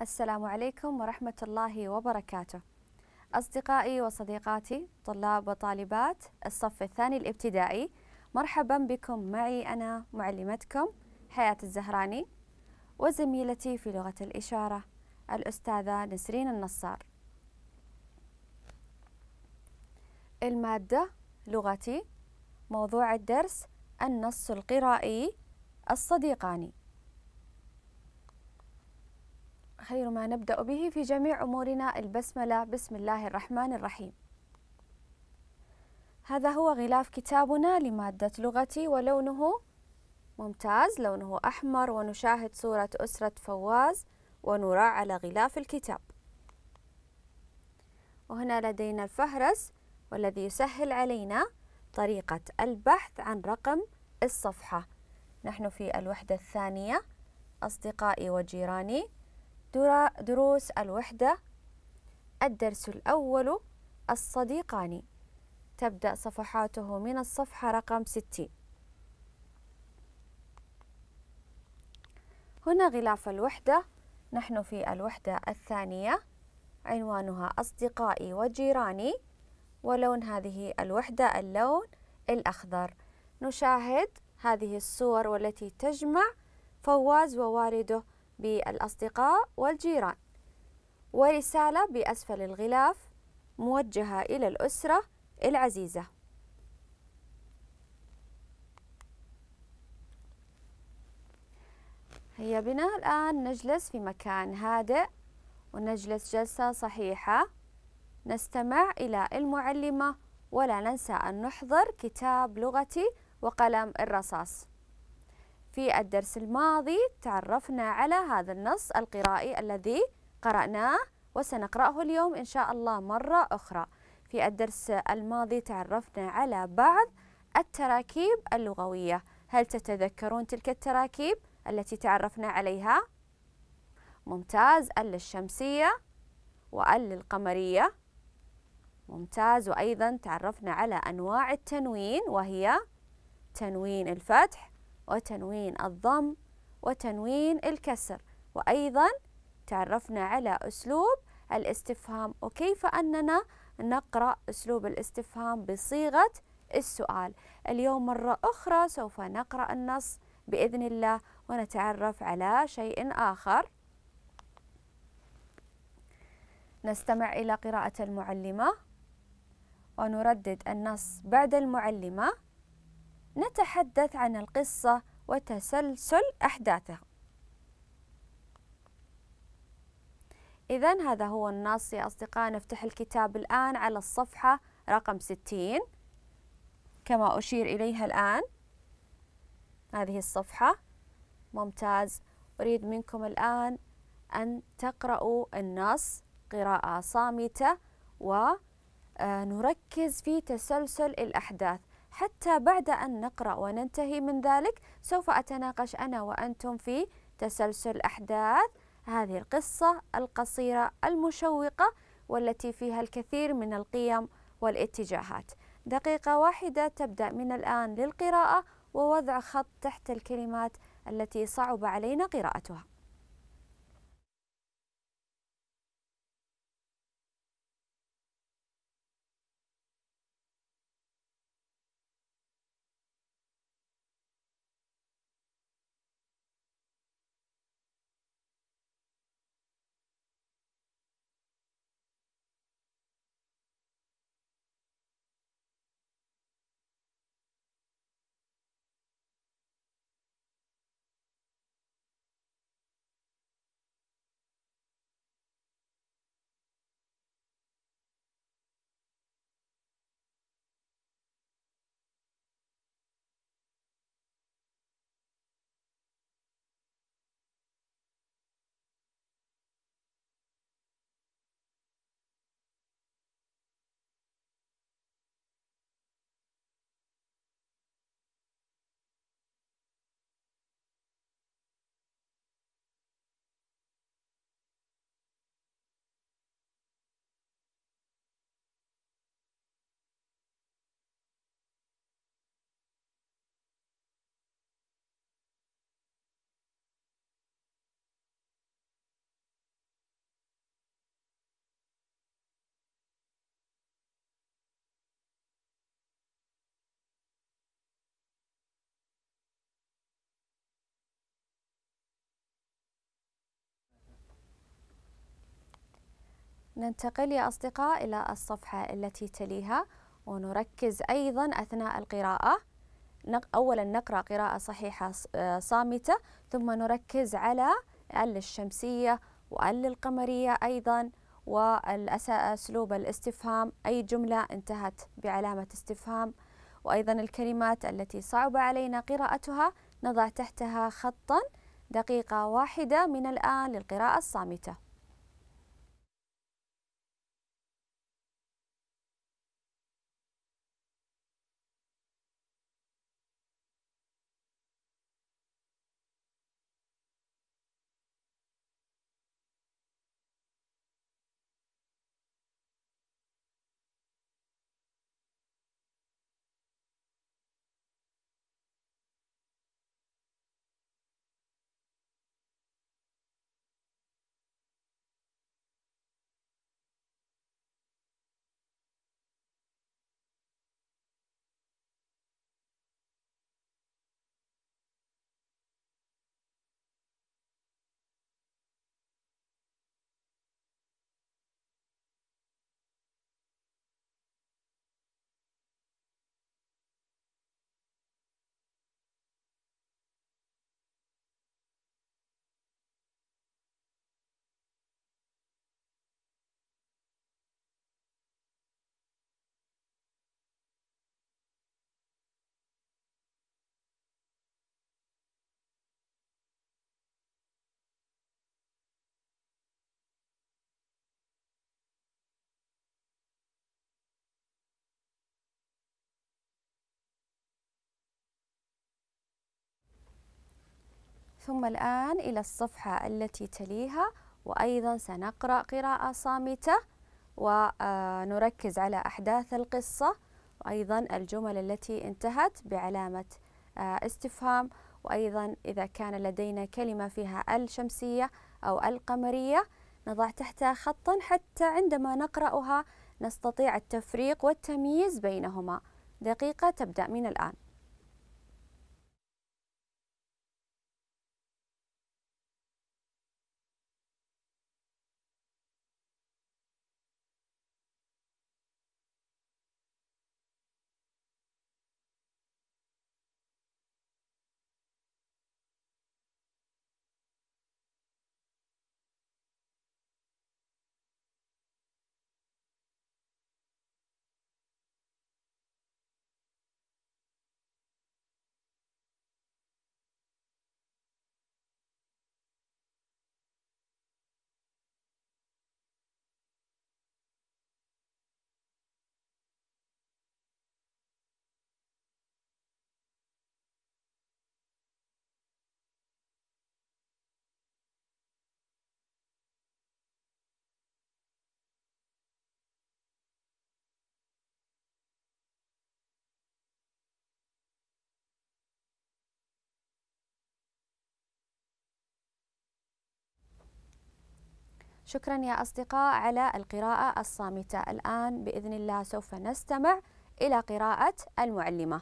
السلام عليكم ورحمة الله وبركاته أصدقائي وصديقاتي طلاب وطالبات الصف الثاني الابتدائي مرحبا بكم معي أنا معلمتكم حياة الزهراني وزميلتي في لغة الإشارة الأستاذة نسرين النصار المادة لغتي موضوع الدرس النص القرائي الصديقاني خير ما نبدأ به في جميع أمورنا البسملة بسم الله الرحمن الرحيم هذا هو غلاف كتابنا لمادة لغتي ولونه ممتاز لونه أحمر ونشاهد صورة أسرة فواز ونرى على غلاف الكتاب وهنا لدينا الفهرس والذي يسهل علينا طريقة البحث عن رقم الصفحة نحن في الوحدة الثانية أصدقائي وجيراني دروس الوحدة الدرس الأول الصديقان تبدأ صفحاته من الصفحة رقم 60 هنا غلاف الوحدة نحن في الوحدة الثانية عنوانها أصدقائي وجيراني ولون هذه الوحدة اللون الأخضر نشاهد هذه الصور والتي تجمع فواز ووالده بالأصدقاء والجيران ورسالة بأسفل الغلاف موجهة إلى الأسرة العزيزة هيا بنا الآن نجلس في مكان هادئ ونجلس جلسة صحيحة نستمع إلى المعلمة ولا ننسى أن نحضر كتاب لغتي وقلم الرصاص في الدرس الماضي تعرفنا على هذا النص القرائي الذي قرأناه وسنقرأه اليوم إن شاء الله مرة أخرى في الدرس الماضي تعرفنا على بعض التراكيب اللغوية هل تتذكرون تلك التراكيب التي تعرفنا عليها؟ ممتاز ال الشمسية وال القمرية ممتاز وأيضا تعرفنا على أنواع التنوين وهي تنوين الفتح وتنوين الضم وتنوين الكسر وأيضا تعرفنا على أسلوب الاستفهام وكيف أننا نقرأ أسلوب الاستفهام بصيغة السؤال اليوم مرة أخرى سوف نقرأ النص بإذن الله ونتعرف على شيء آخر نستمع إلى قراءة المعلمة ونردد النص بعد المعلمة نتحدث عن القصة وتسلسل أحداثها إذا هذا هو النص يا أصدقاء نفتح الكتاب الآن على الصفحة رقم 60 كما أشير إليها الآن هذه الصفحة ممتاز أريد منكم الآن أن تقرأوا النص قراءة صامتة ونركز آه، في تسلسل الأحداث حتى بعد أن نقرأ وننتهي من ذلك سوف أتناقش أنا وأنتم في تسلسل أحداث هذه القصة القصيرة المشوقة والتي فيها الكثير من القيم والاتجاهات دقيقة واحدة تبدأ من الآن للقراءة ووضع خط تحت الكلمات التي صعب علينا قراءتها ننتقل يا أصدقاء إلى الصفحة التي تليها ونركز أيضا أثناء القراءة أولا نقرأ قراءة صحيحة آه، صامتة ثم نركز على ال الشمسية وال القمرية أيضا وأسلوب الاستفهام أي جملة انتهت بعلامة استفهام وأيضا الكلمات التي صعب علينا قراءتها نضع تحتها خطا دقيقة واحدة من الآن للقراءة الصامتة ثم الآن إلى الصفحة التي تليها وأيضا سنقرأ قراءة صامتة ونركز على أحداث القصة وأيضا الجمل التي انتهت بعلامة آه، استفهام وأيضا إذا كان لدينا كلمة فيها الشمسية أو القمرية نضع تحتها خطا حتى عندما نقرأها نستطيع التفريق والتمييز بينهما دقيقة تبدأ من الآن شكرا يا أصدقاء على القراءة الصامتة الآن بإذن الله سوف نستمع إلى قراءة المعلمة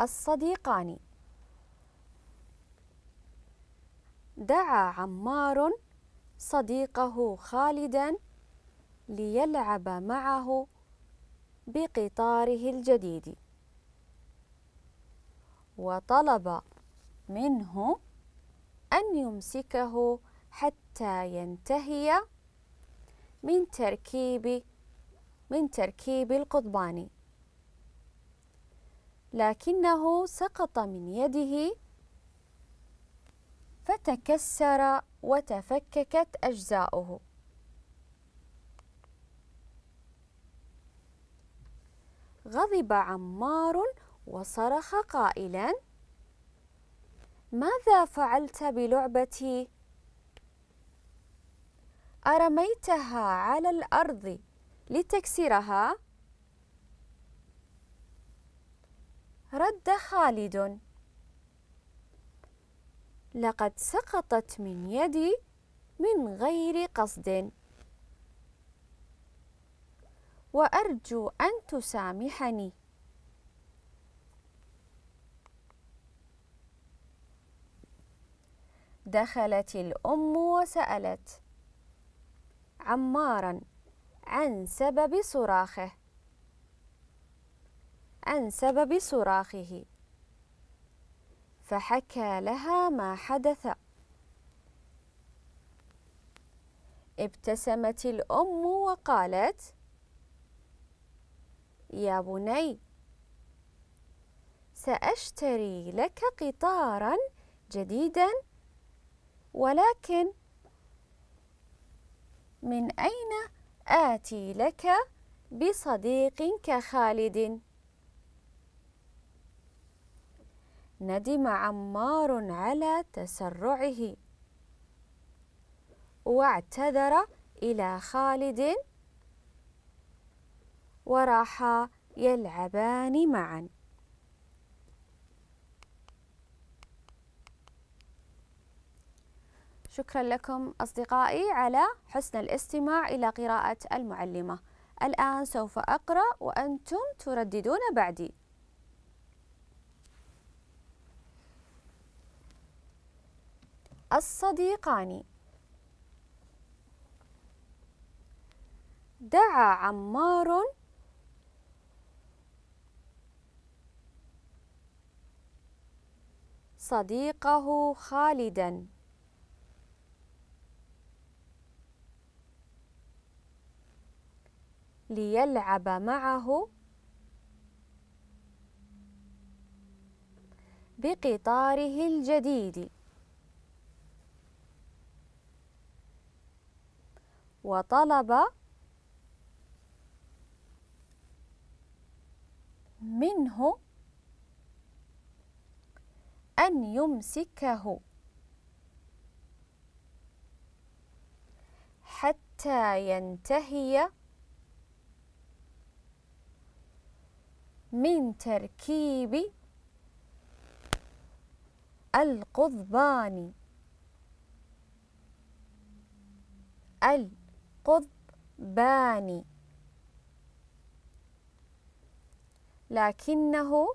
الصديقان دعا عمار صديقه خالدا ليلعب معه بقطاره الجديد وطلب منه أن يمسكه حتى ينتهي من تركيب من تركيب القضبان لكنه سقط من يده فتكسر وتفككت أجزاؤه غضب عمار وصرخ قائلا ماذا فعلت بلعبتي ارميتها على الارض لتكسرها رد خالد لقد سقطت من يدي من غير قصد وارجو ان تسامحني دخلت الأم وسألت عمارا عن سبب صراخه عن سبب صراخه فحكى لها ما حدث ابتسمت الأم وقالت يا بني سأشتري لك قطارا جديدا ولكن من أين آتي لك بصديق كخالد؟ ندم عمار على تسرعه واعتذر إلى خالد وراحا يلعبان معاً شكرا لكم أصدقائي على حسن الاستماع إلى قراءة المعلمة الآن سوف أقرأ وأنتم ترددون بعدي الصديقان دعا عمار صديقه خالداً ليلعب معه بقطاره الجديد وطلب منه أن يمسكه حتى ينتهي من تركيب القضبان القضبان لكنه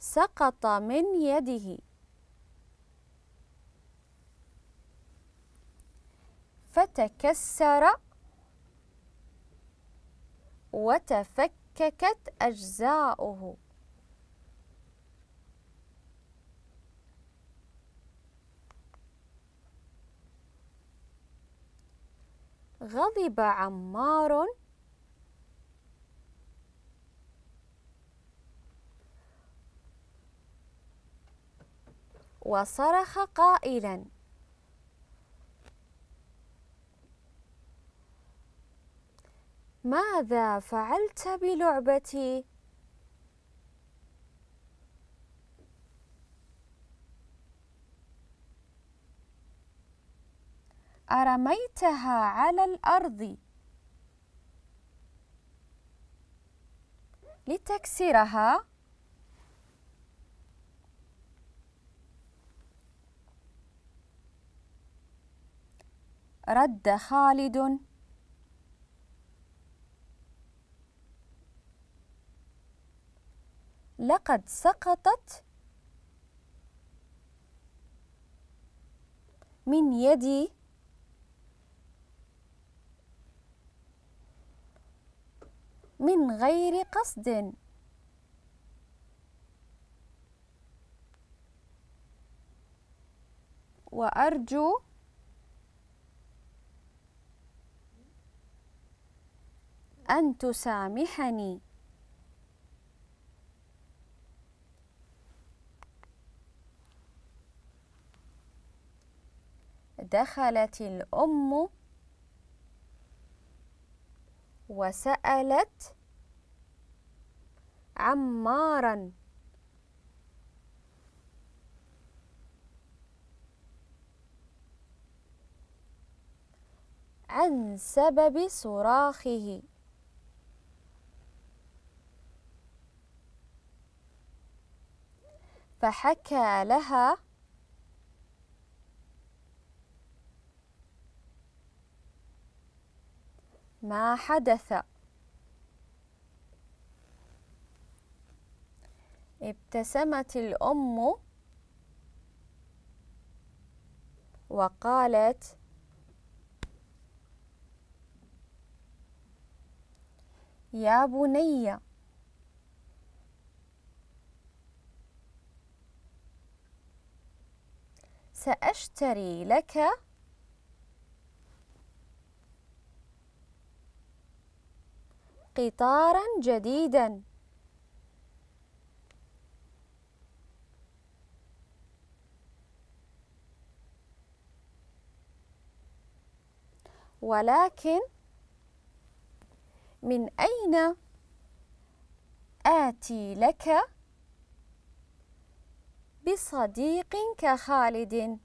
سقط من يده فتكسر وتفككت أجزاؤه غضب عمار وصرخ قائلاً ماذا فعلت بلعبتي؟ أرميتها على الأرض لتكسرها رد خالد لقد سقطت من يدي من غير قصد وأرجو أن تسامحني دخلت الأم وسألت عمارا عن سبب صراخه فحكى لها ما حدث ابتسمت الأم وقالت يا بني سأشتري لك قطارا جديدا ولكن من أين آتي لك بصديق كخالد؟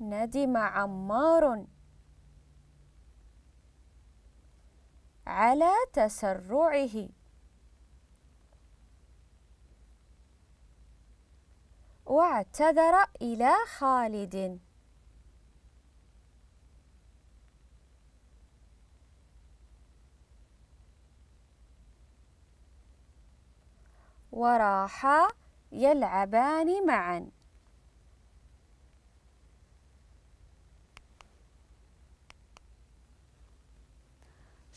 ندم عمار على تسرعه واعتذر إلى خالد وراحا يلعبان معاً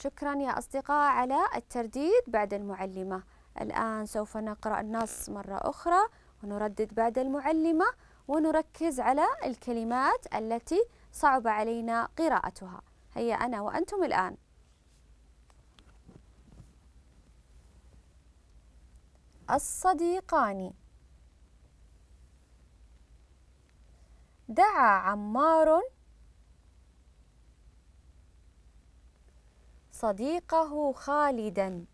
شكرا يا أصدقاء على الترديد بعد المعلمة الآن سوف نقرأ النص مرة أخرى ونردد بعد المعلمة ونركز على الكلمات التي صعب علينا قراءتها هيا أنا وأنتم الآن الصديقان دعا عمار صديقه خالدا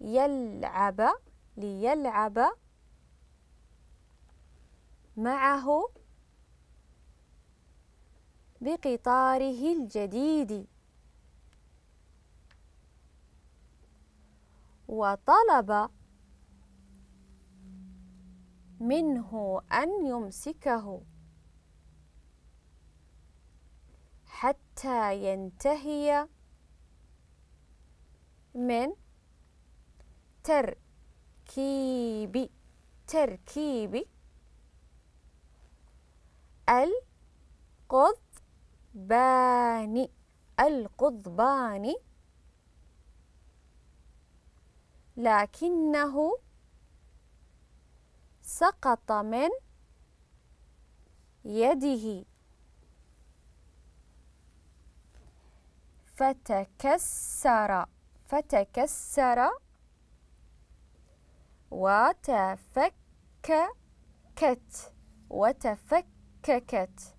ليلعب ليلعب معه بقطاره الجديد وطلب منه أن يمسكه حتى ينتهي من تركيب تركيب القضبان القضبان لكنه سقط من يده فتكسر فتكسر وتفككت وتفككت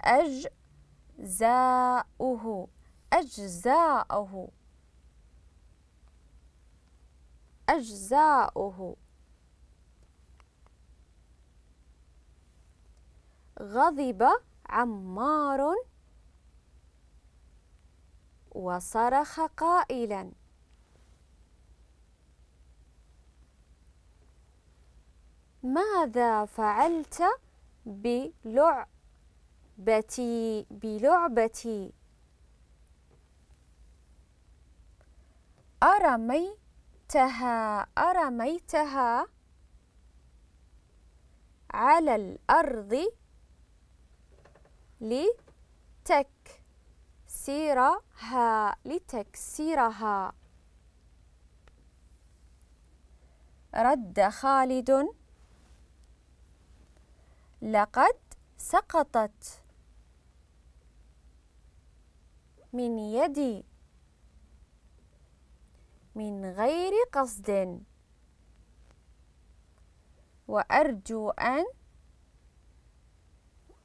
أجزاؤه أجزاؤه أجزاؤه غضب عمار وصرخ قائلا ماذا فعلت بلعبتي بلعبتي أرميتها أرميتها على الأرض لتك تكسيرها لتكسيرها رد خالد لقد سقطت من يدي من غير قصد وأرجو أن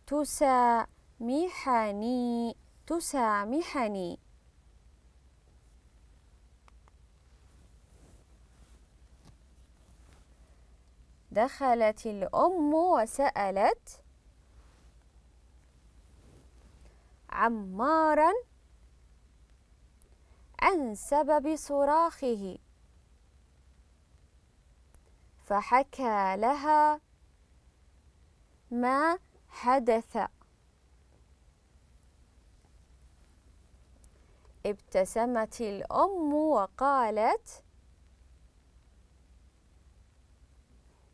تسامحني تسامحني دخلت الأم وسألت عمارا عن سبب صراخه فحكى لها ما حدث ابتسمت الأم وقالت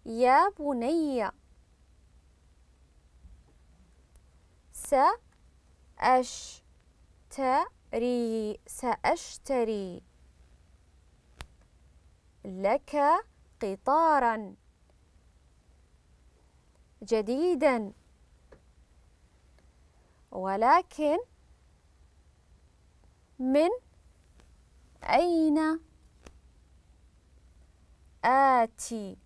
يا بني سأشتري سأشتري لك قطارا جديدا ولكن من أين آتي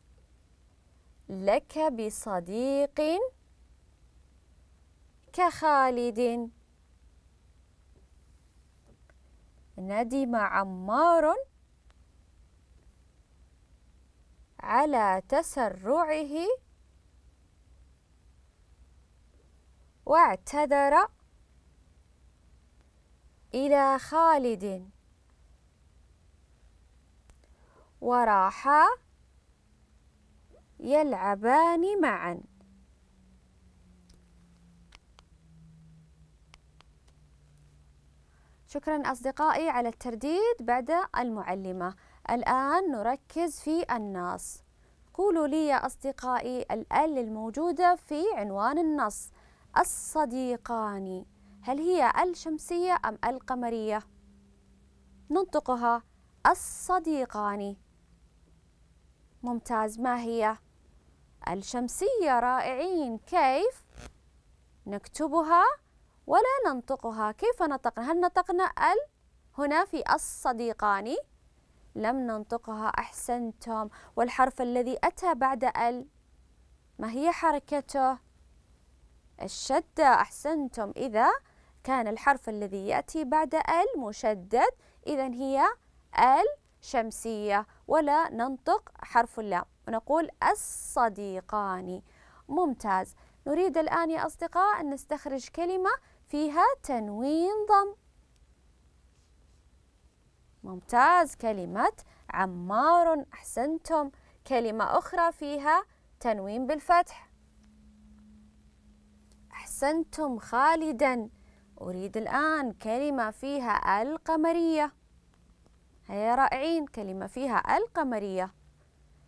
لك بصديق كخالد ندم عمار على تسرعه واعتذر إلى خالد وراحا يلعبان معا شكرا أصدقائي على الترديد بعد المعلمة الآن نركز في النص قولوا لي يا أصدقائي الأل الموجودة في عنوان النص الصديقان هل هي الشمسية أم القمرية؟ ننطقها الصديقان ممتاز ما هي؟ الشمسية رائعين كيف؟ نكتبها ولا ننطقها كيف نطقنا؟ هل نطقنا ال هنا في الصديقان؟ لم ننطقها أحسنتم والحرف الذي أتى بعد ال ما هي حركته؟ الشدة أحسنتم إذا كان الحرف الذي يأتي بعد ال مشدد إذا هي ال شمسية ولا ننطق حرف اللام ونقول الصديقان ممتاز نريد الآن يا أصدقاء أن نستخرج كلمة فيها تنوين ضم ممتاز كلمة عمار أحسنتم كلمة أخرى فيها تنوين بالفتح أحسنتم خالدا أريد الآن كلمة فيها القمرية هيا رائعين كلمة فيها القمرية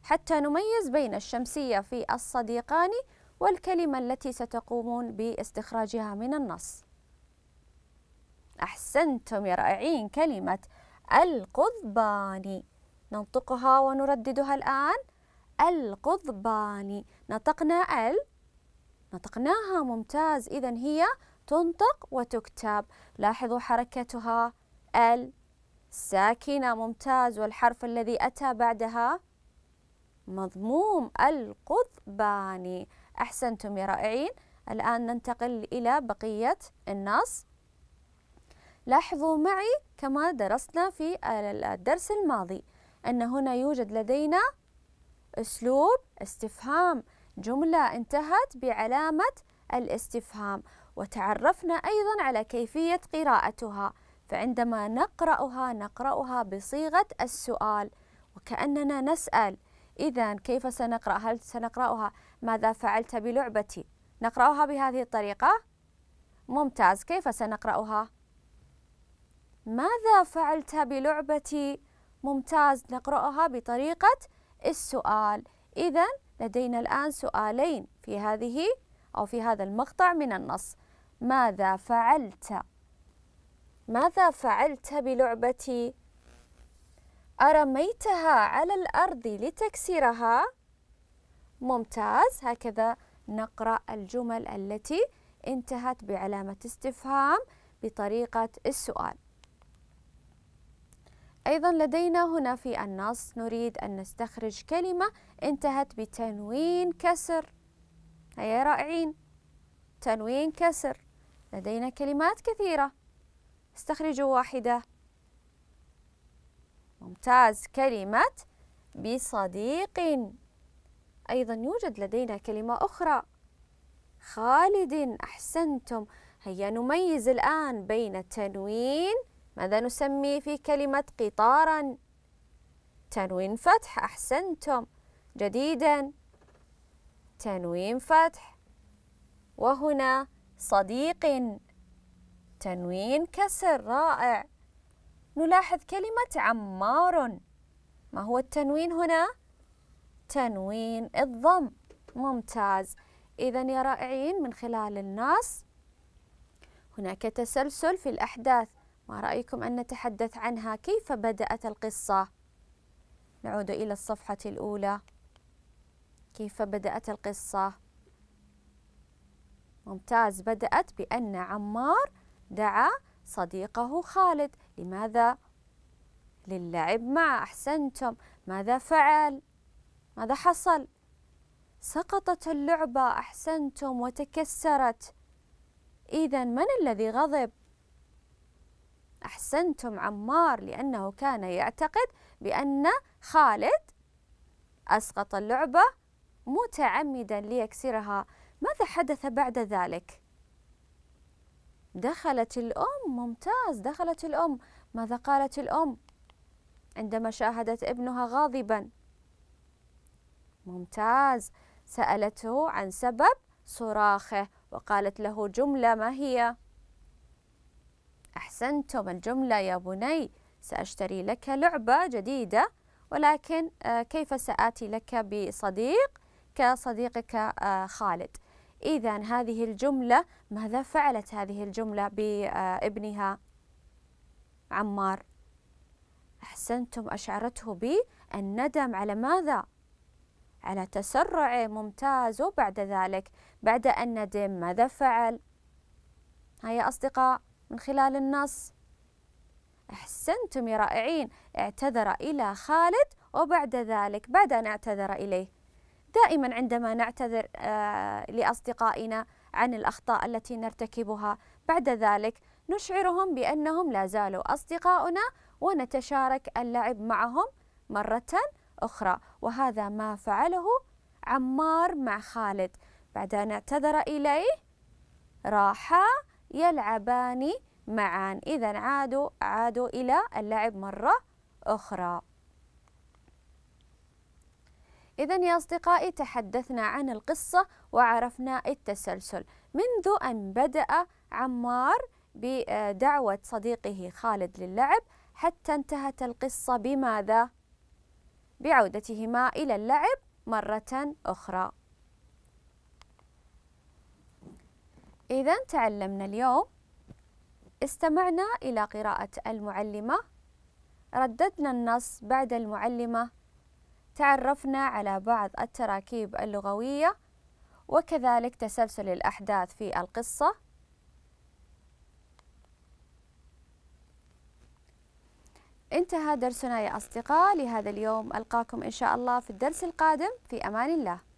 حتى نميز بين الشمسية في الصديقان والكلمة التي ستقومون باستخراجها من النص أحسنتم يا رائعين كلمة القضبان ننطقها ونرددها الآن القضبان نطقنا ال نطقناها ممتاز إذا هي تنطق وتكتب لاحظوا حركتها ال ساكنة ممتاز والحرف الذي أتى بعدها مضموم القضباني أحسنتم يا رائعين الآن ننتقل إلى بقية النص لاحظوا معي كما درسنا في الدرس الماضي أن هنا يوجد لدينا أسلوب استفهام جملة انتهت بعلامة الاستفهام وتعرفنا أيضا على كيفية قراءتها فعندما نقرأها نقرأها بصيغة السؤال وكأننا نسأل إذا كيف سنقرأ هل سنقرأها ماذا فعلت بلعبتي نقرأها بهذه الطريقة ممتاز كيف سنقرأها ماذا فعلت بلعبتي ممتاز نقرأها بطريقة السؤال إذا لدينا الآن سؤالين في هذه أو في هذا المقطع من النص ماذا فعلت ماذا فعلت بلعبتي أرميتها على الأرض لتكسرها ممتاز هكذا نقرأ الجمل التي انتهت بعلامة استفهام بطريقة السؤال أيضا لدينا هنا في النص نريد أن نستخرج كلمة انتهت بتنوين كسر هيا رائعين تنوين كسر لدينا كلمات كثيرة استخرجوا واحدة ممتاز كلمة بصديق أيضا يوجد لدينا كلمة أخرى خالد أحسنتم هيا نميز الآن بين التنوين ماذا نسمي في كلمة قطارا تنوين فتح أحسنتم جديدا تنوين فتح وهنا صديق تنوين كسر رائع نلاحظ كلمة عمار ما هو التنوين هنا؟ تنوين الضم ممتاز إذا يا رائعين من خلال النص هناك تسلسل في الأحداث ما رأيكم أن نتحدث عنها كيف بدأت القصة؟ نعود إلى الصفحة الأولى كيف بدأت القصة؟ ممتاز بدأت بأن عمار دعا صديقه خالد لماذا؟ للعب معه أحسنتم ماذا فعل؟ ماذا حصل؟ سقطت اللعبة أحسنتم وتكسرت إذا من الذي غضب؟ أحسنتم عمار لأنه كان يعتقد بأن خالد أسقط اللعبة متعمدا ليكسرها ماذا حدث بعد ذلك؟ دخلت الأم ممتاز دخلت الأم ماذا قالت الأم عندما شاهدت ابنها غاضبا ممتاز سألته عن سبب صراخه وقالت له جملة ما هي أحسنتم الجملة يا بني سأشتري لك لعبة جديدة ولكن آه، كيف سآتي لك بصديق كصديقك آه، خالد إذا هذه الجملة ماذا فعلت هذه الجملة بابنها عمار أحسنتم أشعرته بالندم على ماذا؟ على تسرعه ممتاز وبعد ذلك بعد أن ندم ماذا فعل؟ هيا أصدقاء من خلال النص أحسنتم يا رائعين اعتذر إلى خالد وبعد ذلك بعد أن اعتذر إليه دائما عندما نعتذر آه، لأصدقائنا عن الأخطاء التي نرتكبها بعد ذلك نشعرهم بأنهم لا زالوا أصدقاؤنا ونتشارك اللعب معهم مرة أخرى وهذا ما فعله عمار مع خالد بعد أن اعتذر إليه راحا يلعبان معا إذا عادوا عادوا إلى اللعب مرة أخرى إذا يا أصدقائي تحدثنا عن القصة وعرفنا التسلسل منذ أن بدأ عمار بدعوة صديقه خالد للعب حتى انتهت القصة بماذا؟ بعودتهما إلى اللعب مرة أخرى إذا تعلمنا اليوم استمعنا إلى قراءة المعلمة رددنا النص بعد المعلمة تعرفنا على بعض التراكيب اللغوية وكذلك تسلسل الأحداث في القصة انتهى درسنا يا أصدقاء لهذا اليوم ألقاكم إن شاء الله في الدرس القادم في أمان الله